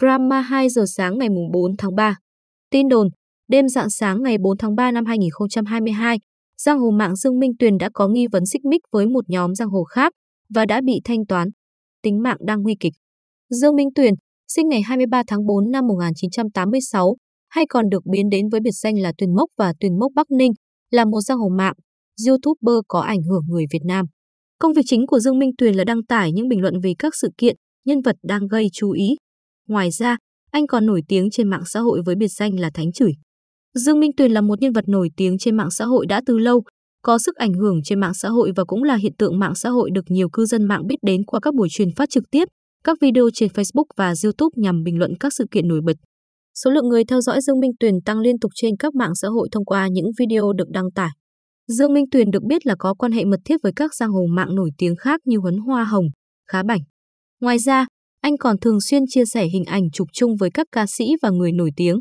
Drama 2 giờ sáng ngày 4 tháng 3 Tin đồn, đêm dạng sáng ngày 4 tháng 3 năm 2022, giang hồ mạng Dương Minh Tuyền đã có nghi vấn xích mích với một nhóm giang hồ khác và đã bị thanh toán. Tính mạng đang nguy kịch. Dương Minh Tuyền, sinh ngày 23 tháng 4 năm 1986, hay còn được biến đến với biệt danh là Tuyền Mốc và Tuyền Mốc Bắc Ninh, là một giang hồ mạng, YouTuber có ảnh hưởng người Việt Nam. Công việc chính của Dương Minh Tuyền là đăng tải những bình luận về các sự kiện, nhân vật đang gây chú ý, Ngoài ra, anh còn nổi tiếng trên mạng xã hội với biệt danh là Thánh Chửi. Dương Minh Tuyền là một nhân vật nổi tiếng trên mạng xã hội đã từ lâu, có sức ảnh hưởng trên mạng xã hội và cũng là hiện tượng mạng xã hội được nhiều cư dân mạng biết đến qua các buổi truyền phát trực tiếp, các video trên Facebook và YouTube nhằm bình luận các sự kiện nổi bật. Số lượng người theo dõi Dương Minh Tuyền tăng liên tục trên các mạng xã hội thông qua những video được đăng tải. Dương Minh Tuyền được biết là có quan hệ mật thiết với các giang hồ mạng nổi tiếng khác như Huấn Hoa Hồng, Khá Bảnh. Ngoài ra, anh còn thường xuyên chia sẻ hình ảnh chụp chung với các ca sĩ và người nổi tiếng.